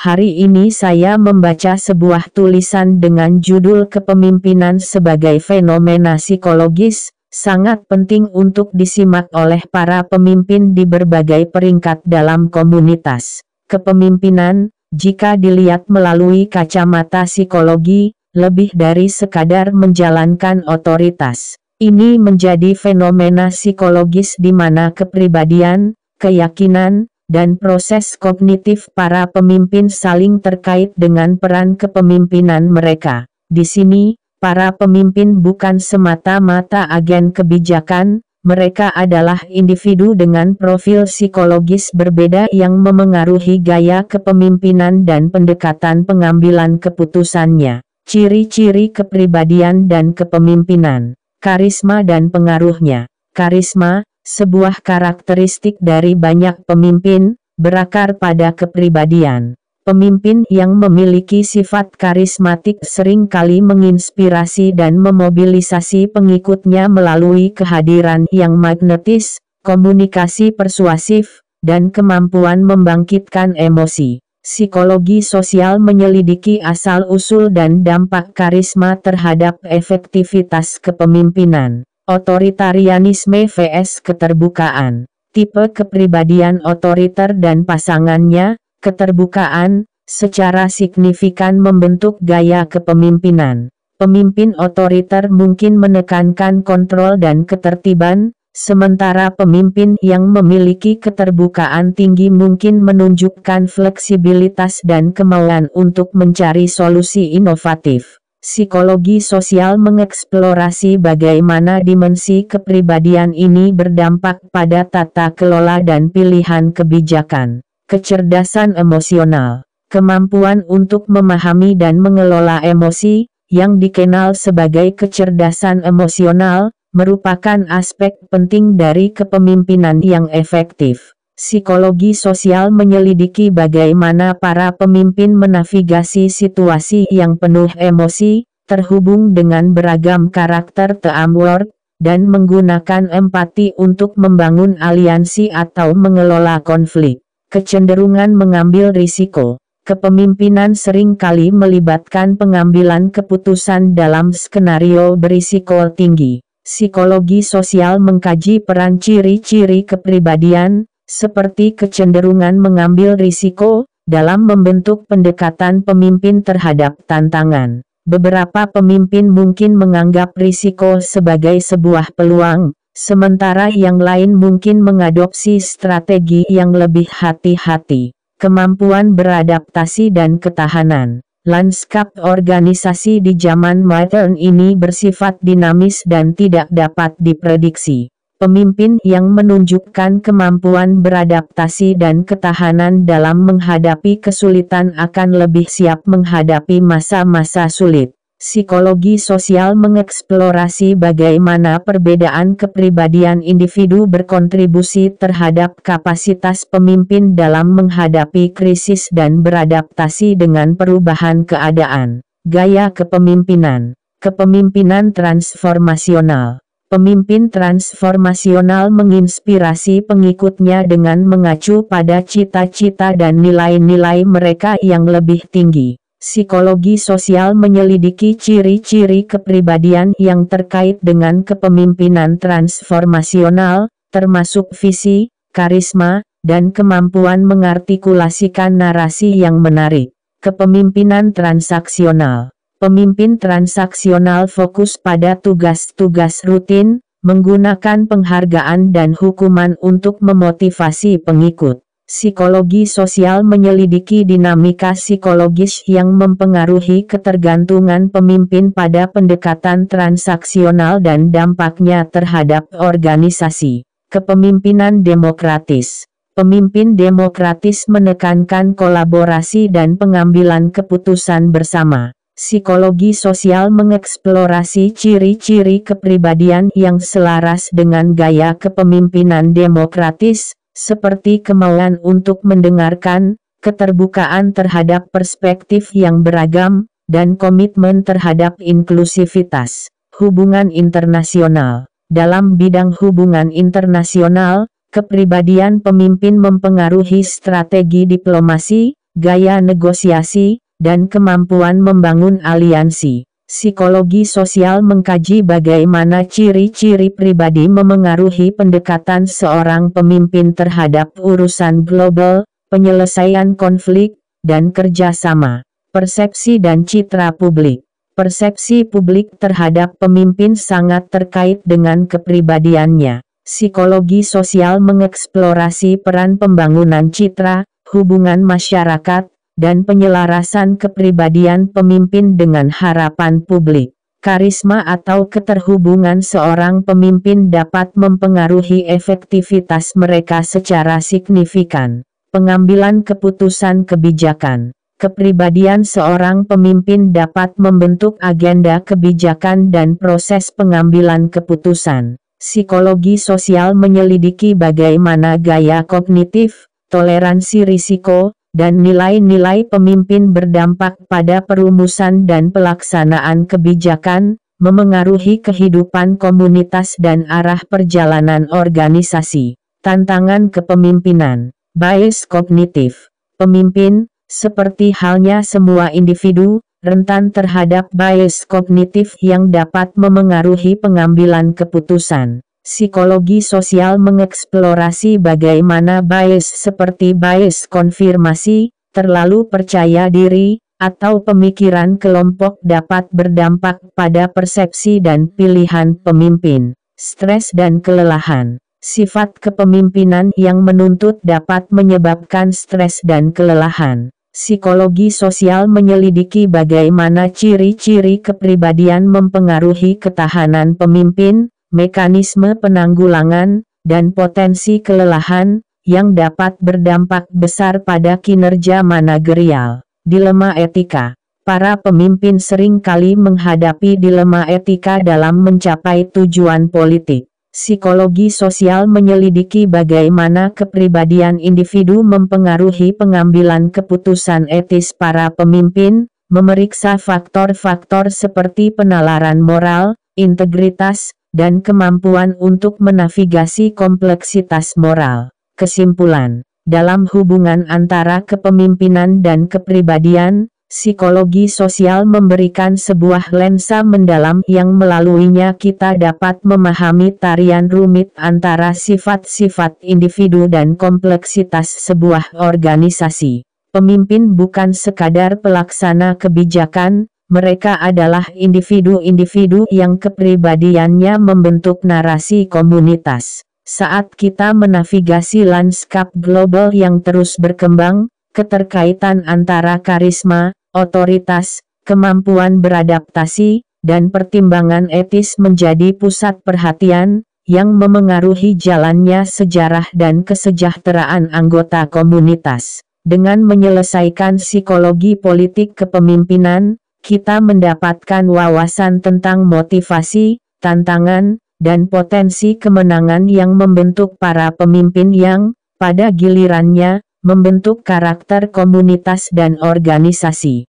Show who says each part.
Speaker 1: Hari ini saya membaca sebuah tulisan dengan judul Kepemimpinan sebagai Fenomena Psikologis, sangat penting untuk disimak oleh para pemimpin di berbagai peringkat dalam komunitas. Kepemimpinan, jika dilihat melalui kacamata psikologi, lebih dari sekadar menjalankan otoritas. Ini menjadi fenomena psikologis di mana kepribadian, keyakinan, dan proses kognitif para pemimpin saling terkait dengan peran kepemimpinan mereka. Di sini, para pemimpin bukan semata-mata agen kebijakan, mereka adalah individu dengan profil psikologis berbeda yang memengaruhi gaya kepemimpinan dan pendekatan pengambilan keputusannya. Ciri-ciri kepribadian dan kepemimpinan, karisma dan pengaruhnya. Karisma, sebuah karakteristik dari banyak pemimpin, berakar pada kepribadian. Pemimpin yang memiliki sifat karismatik seringkali menginspirasi dan memobilisasi pengikutnya melalui kehadiran yang magnetis, komunikasi persuasif, dan kemampuan membangkitkan emosi. Psikologi sosial menyelidiki asal-usul dan dampak karisma terhadap efektivitas kepemimpinan. Otoritarianisme vs keterbukaan. Tipe kepribadian otoriter dan pasangannya, keterbukaan, secara signifikan membentuk gaya kepemimpinan. Pemimpin otoriter mungkin menekankan kontrol dan ketertiban, sementara pemimpin yang memiliki keterbukaan tinggi mungkin menunjukkan fleksibilitas dan kemauan untuk mencari solusi inovatif. Psikologi sosial mengeksplorasi bagaimana dimensi kepribadian ini berdampak pada tata kelola dan pilihan kebijakan, kecerdasan emosional, kemampuan untuk memahami dan mengelola emosi, yang dikenal sebagai kecerdasan emosional, merupakan aspek penting dari kepemimpinan yang efektif. Psikologi sosial menyelidiki bagaimana para pemimpin menavigasi situasi yang penuh emosi, terhubung dengan beragam karakter teamwork, dan menggunakan empati untuk membangun aliansi atau mengelola konflik. Kecenderungan mengambil risiko Kepemimpinan sering kali melibatkan pengambilan keputusan dalam skenario berisiko tinggi. Psikologi sosial mengkaji peran ciri-ciri kepribadian, seperti kecenderungan mengambil risiko, dalam membentuk pendekatan pemimpin terhadap tantangan. Beberapa pemimpin mungkin menganggap risiko sebagai sebuah peluang, sementara yang lain mungkin mengadopsi strategi yang lebih hati-hati. Kemampuan beradaptasi dan ketahanan Lanskap organisasi di zaman modern ini bersifat dinamis dan tidak dapat diprediksi pemimpin yang menunjukkan kemampuan beradaptasi dan ketahanan dalam menghadapi kesulitan akan lebih siap menghadapi masa-masa sulit. Psikologi sosial mengeksplorasi bagaimana perbedaan kepribadian individu berkontribusi terhadap kapasitas pemimpin dalam menghadapi krisis dan beradaptasi dengan perubahan keadaan. Gaya kepemimpinan, kepemimpinan transformasional pemimpin transformasional menginspirasi pengikutnya dengan mengacu pada cita-cita dan nilai-nilai mereka yang lebih tinggi. Psikologi sosial menyelidiki ciri-ciri kepribadian yang terkait dengan kepemimpinan transformasional, termasuk visi, karisma, dan kemampuan mengartikulasikan narasi yang menarik. Kepemimpinan transaksional pemimpin transaksional fokus pada tugas-tugas rutin, menggunakan penghargaan dan hukuman untuk memotivasi pengikut. Psikologi sosial menyelidiki dinamika psikologis yang mempengaruhi ketergantungan pemimpin pada pendekatan transaksional dan dampaknya terhadap organisasi. Kepemimpinan demokratis Pemimpin demokratis menekankan kolaborasi dan pengambilan keputusan bersama. Psikologi sosial mengeksplorasi ciri-ciri kepribadian yang selaras dengan gaya kepemimpinan demokratis, seperti kemauan untuk mendengarkan, keterbukaan terhadap perspektif yang beragam, dan komitmen terhadap inklusivitas. Hubungan internasional dalam bidang hubungan internasional, kepribadian pemimpin mempengaruhi strategi diplomasi, gaya negosiasi, dan kemampuan membangun aliansi. Psikologi sosial mengkaji bagaimana ciri-ciri pribadi memengaruhi pendekatan seorang pemimpin terhadap urusan global, penyelesaian konflik, dan kerjasama. Persepsi dan citra publik Persepsi publik terhadap pemimpin sangat terkait dengan kepribadiannya. Psikologi sosial mengeksplorasi peran pembangunan citra, hubungan masyarakat, dan penyelarasan kepribadian pemimpin dengan harapan publik. Karisma atau keterhubungan seorang pemimpin dapat mempengaruhi efektivitas mereka secara signifikan. Pengambilan keputusan kebijakan Kepribadian seorang pemimpin dapat membentuk agenda kebijakan dan proses pengambilan keputusan. Psikologi sosial menyelidiki bagaimana gaya kognitif, toleransi risiko, dan nilai-nilai pemimpin berdampak pada perumusan dan pelaksanaan kebijakan, memengaruhi kehidupan komunitas dan arah perjalanan organisasi. Tantangan kepemimpinan, bias kognitif, pemimpin, seperti halnya semua individu, rentan terhadap bias kognitif yang dapat memengaruhi pengambilan keputusan. Psikologi sosial mengeksplorasi bagaimana bias seperti bias konfirmasi, terlalu percaya diri, atau pemikiran kelompok dapat berdampak pada persepsi dan pilihan pemimpin, stres dan kelelahan. Sifat kepemimpinan yang menuntut dapat menyebabkan stres dan kelelahan. Psikologi sosial menyelidiki bagaimana ciri-ciri kepribadian mempengaruhi ketahanan pemimpin, mekanisme penanggulangan, dan potensi kelelahan, yang dapat berdampak besar pada kinerja managerial. Dilema etika Para pemimpin seringkali menghadapi dilema etika dalam mencapai tujuan politik. Psikologi sosial menyelidiki bagaimana kepribadian individu mempengaruhi pengambilan keputusan etis para pemimpin, memeriksa faktor-faktor seperti penalaran moral, integritas, dan kemampuan untuk menavigasi kompleksitas moral. Kesimpulan, dalam hubungan antara kepemimpinan dan kepribadian, psikologi sosial memberikan sebuah lensa mendalam yang melaluinya kita dapat memahami tarian rumit antara sifat-sifat individu dan kompleksitas sebuah organisasi. Pemimpin bukan sekadar pelaksana kebijakan, mereka adalah individu-individu yang kepribadiannya membentuk narasi komunitas. Saat kita menavigasi lanskap global yang terus berkembang, keterkaitan antara karisma, otoritas, kemampuan beradaptasi, dan pertimbangan etis menjadi pusat perhatian, yang memengaruhi jalannya sejarah dan kesejahteraan anggota komunitas. Dengan menyelesaikan psikologi politik kepemimpinan, kita mendapatkan wawasan tentang motivasi, tantangan, dan potensi kemenangan yang membentuk para pemimpin yang, pada gilirannya, membentuk karakter komunitas dan organisasi.